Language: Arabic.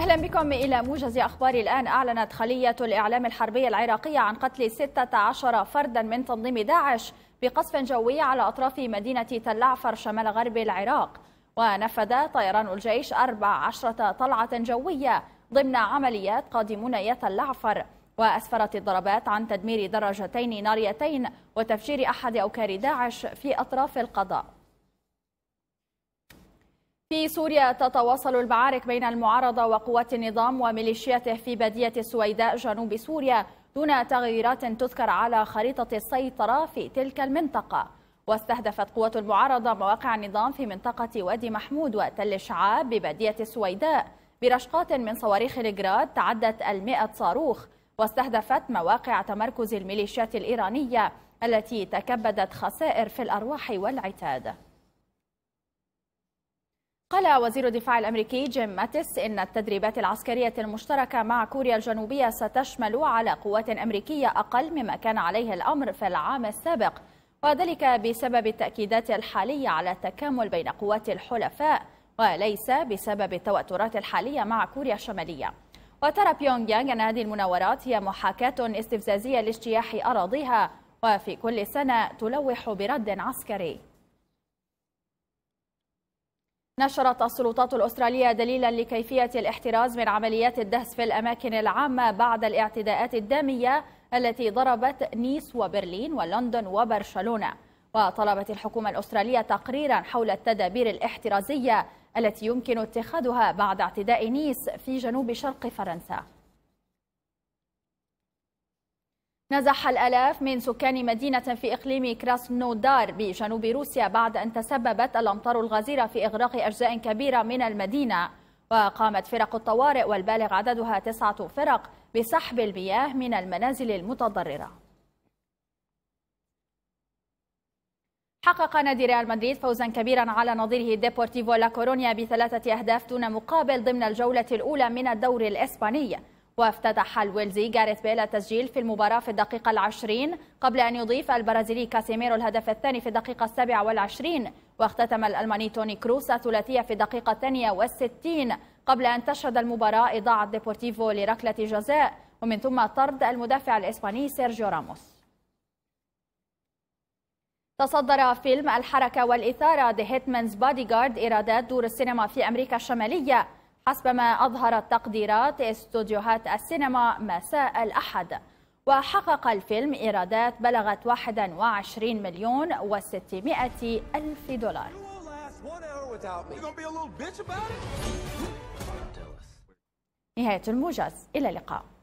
أهلا بكم إلى موجز أخبار الآن أعلنت خلية الإعلام الحربية العراقية عن قتل 16 فردا من تنظيم داعش بقصف جوي على أطراف مدينة تلعفر شمال غرب العراق ونفذ طيران الجيش 14 طلعة جوية ضمن عمليات قادمون يتلعفر وأسفرت الضربات عن تدمير دراجتين ناريتين وتفجير أحد أوكار داعش في أطراف القضاء في سوريا تتواصل المعارك بين المعارضة وقوات النظام وميليشياته في بادية السويداء جنوب سوريا دون تغييرات تذكر على خريطة السيطرة في تلك المنطقة واستهدفت قوات المعارضة مواقع النظام في منطقة وادي محمود وتل شعاب ببادية السويداء برشقات من صواريخ الجراد تعدت المئة صاروخ واستهدفت مواقع تمركز الميليشيات الإيرانية التي تكبدت خسائر في الأرواح والعتاد قال وزير الدفاع الأمريكي جيم ماتس إن التدريبات العسكرية المشتركة مع كوريا الجنوبية ستشمل على قوات أمريكية أقل مما كان عليه الأمر في العام السابق وذلك بسبب التأكيدات الحالية على التكامل بين قوات الحلفاء وليس بسبب التوترات الحالية مع كوريا الشمالية وترى بيونغ يانغ أن هذه المناورات هي محاكاة استفزازية لاجتياح أراضيها وفي كل سنة تلوح برد عسكري نشرت السلطات الأسترالية دليلا لكيفية الاحتراز من عمليات الدهس في الأماكن العامة بعد الاعتداءات الدامية التي ضربت نيس وبرلين ولندن وبرشلونة وطلبت الحكومة الأسترالية تقريرا حول التدابير الاحترازية التي يمكن اتخاذها بعد اعتداء نيس في جنوب شرق فرنسا نزح الآلاف من سكان مدينة في إقليم كراسنودار بجنوب روسيا بعد أن تسببت الأمطار الغزيرة في إغراق أجزاء كبيرة من المدينة وقامت فرق الطوارئ والبالغ عددها تسعة فرق بسحب المياه من المنازل المتضررة حقق نادي ريال مدريد فوزا كبيرا على نظيره ديبورتيفو لا كورونيا بثلاثة أهداف دون مقابل ضمن الجولة الأولى من الدوري الإسباني وافتتح الويلزي جاريث بيل التسجيل في المباراة في الدقيقة العشرين قبل أن يضيف البرازيلي كاسيميرو الهدف الثاني في الدقيقة السابعة والعشرين واختتم الألماني توني كروس الثلاثية في الدقيقة الثانية والستين قبل أن تشهد المباراة إضاعة ديبورتيفو لركلة جزاء ومن ثم طرد المدافع الإسباني سيرجيو راموس تصدر فيلم الحركة والإثارة The Hitman's Bodyguard إيرادات دور السينما في أمريكا الشمالية حسب ما أظهرت تقديرات استوديوهات السينما مساء الأحد وحقق الفيلم إيرادات بلغت 21 مليون و600 ألف دولار نهاية الموجز إلى اللقاء